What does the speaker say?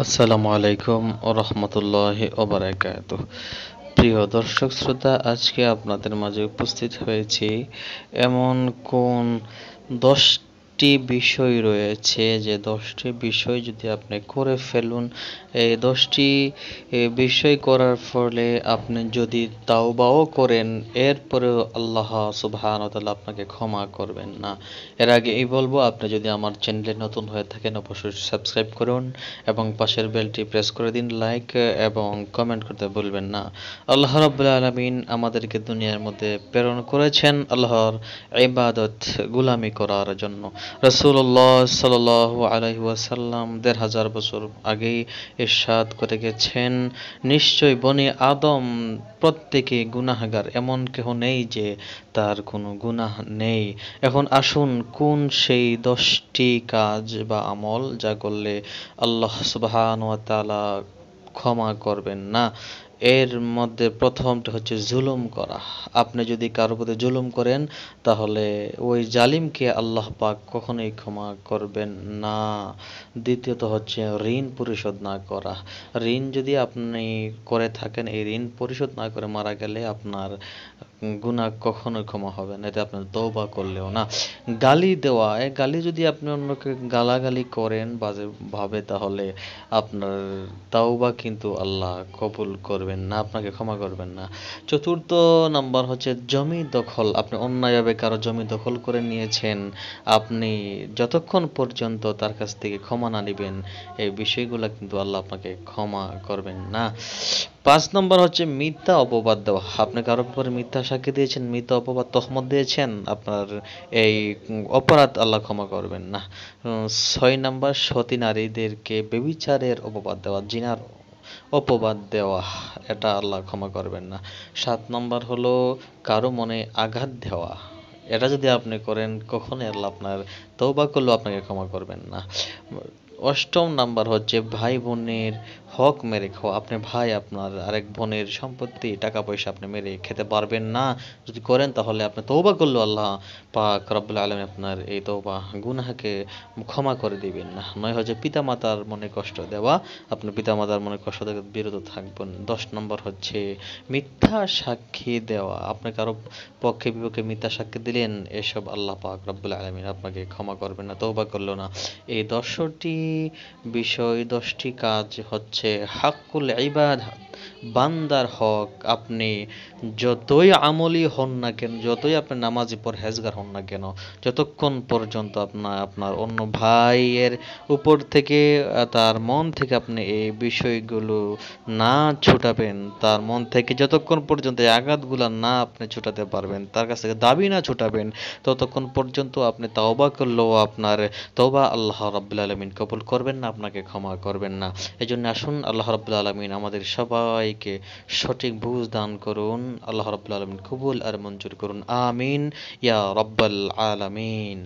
আসসালামু আলাইকুম রহমতুল্লাহ ওবরাকাত প্রিয় দর্শক শ্রোতা আজকে আপনাদের মাঝে উপস্থিত হয়েছি এমন কোন দশ দশটি বিষয় রয়েছে যে দশটি বিষয় যদি আপনি করে ফেলুন এই দশটি বিষয় করার ফলে আপনি যদি তাওবাও করেন এরপরেও আল্লাহ সুবাহানতাল আপনাকে ক্ষমা করবেন না এর আগে এই বলবো আপনি যদি আমার চ্যানেলে নতুন হয়ে থাকেন অবশ্যই সাবস্ক্রাইব করুন এবং পাশের বেলটি প্রেস করে দিন লাইক এবং কমেন্ট করতে ভুলবেন না আল্লাহ রবাহ আলমিন আমাদেরকে দুনিয়ার মধ্যে প্রেরণ করেছেন আল্লাহর ইবাদত গুলামি করার জন্য রসুল্লাহ সাল আলহি ওয়াসাল্লাম দেড় হাজার বছর আগেই ইরশাদ করে গেছেন নিশ্চয় বনে আদম প্রত্যেকে গুনাহগার এমন কেহ নেই যে তার কোনো গুনাহ নেই এখন আসুন কোন সেই দশটি কাজ বা আমল যা করলে আল্লাহ সুবাহান তালা ক্ষমা করবেন না এর মধ্যে প্রথমটা হচ্ছে জুলুম করা আপনি যদি কারো প্রতি জুলুম করেন তাহলে ওই জালিমকে আল্লাহ পাক কখনোই ক্ষমা করবেন না দ্বিতীয়ত হচ্ছে ঋণ পরিশোধ না করা ঋণ যদি আপনি করে থাকেন এই ঋণ পরিশোধ না করে মারা গেলে আপনার গুণা কখনো ক্ষমা হবে না এটা আপনার তৌবা করলেও না গালি দেওয়া এ গালি যদি আপনি অন্যকে গালাগালি করেন বাজে ভাবে তাহলে আপনার তাওবা কিন্তু আল্লাহ কবুল করবেন না আপনাকে ক্ষমা করবেন না চতুর্থ নাম্বার হচ্ছে জমি দখল আপনি অন্যায়ভাবে কারো জমি দখল করে নিয়েছেন আপনি যতক্ষণ পর্যন্ত তার কাছ থেকে ক্ষমা না নেবেন এই বিষয়গুলো কিন্তু আল্লাহ আপনাকে ক্ষমা করবেন না পাঁচ নম্বর হচ্ছে মিথ্যা অপবাদ দেওয়া আপনি কারোর উপরে মিথ্যা সাক্ষী দিয়েছেন মিথ্যা অপবাদ তহমত দিয়েছেন আপনার এই অপরাধ আল্লাহ ক্ষমা করবেন না ছয় নম্বর সতী নারীদেরকে বেবিচারের অপবাদ দেওয়া জিনার অপবাদ দেওয়া এটা আল্লাহ ক্ষমা করবেন না সাত নম্বর হলো কারো মনে আঘাত দেওয়া এটা যদি আপনি করেন কখনোই আল্লাহ আপনার তৌবা করলেও আপনাকে ক্ষমা করবেন না অষ্টম নাম্বার হচ্ছে ভাই বোনের হক মেরে খাওয়া আপনি ভাই আপনার আরেক বোনের সম্পত্তি টাকা পয়সা আপনি মেরে খেতে পারবেন না যদি করেন তাহলে আপনি তৌবা করলো আল্লাহ পাক রব্বুল আলম আপনার এই তৌবা গুনাহাকে ক্ষমা করে দিবেন না নয় হচ্ছে মাতার মনে কষ্ট দেওয়া আপনি মাতার মনে কষ্ট থেকে বিরত থাকবেন দশ নম্বর হচ্ছে মিথ্যা সাক্ষী দেওয়া আপনি কারো পক্ষে বিপক্ষে মিথ্যা সাক্ষী দিলেন এসব আল্লাহ পাক রব্বুল আলমিন আপনাকে ক্ষমা করবেন না তৌবা করলো না এই দশটি বিষয় দশটি কাজ হচ্ছে হচ্ছে হাক্কুল ইবাদা বান্দার হক আপনি যতই আমলি হন না কেন যতই আপনি নামাজি হেজগার হন না কেন যতক্ষণ পর্যন্ত আপনার আপনার অন্য ভাইয়ের উপর থেকে তার মন থেকে আপনি এই বিষয়গুলো না ছুটাবেন তার মন থেকে যতক্ষণ পর্যন্ত এই আঘাতগুলো না আপনি ছুটাতে পারবেন তার কাছ থেকে দাবি না ছুটাবেন ততক্ষণ পর্যন্ত আপনি তাওবা করলেও আপনার তওবা আল্লাহ রাব্বুল আলামিন কবুল করবেন না আপনাকে ক্ষমা করবেন না এই জন্য আসুন আল্লাহ রাব্বুল আলামিন আমাদের সবাই সবাইকে সঠিক বুঝ দান করুন আল্লাহ রব্লা আলমিন কবুল আর মঞ্জুর করুন আমিন ইয়া রব্বাল আলামিন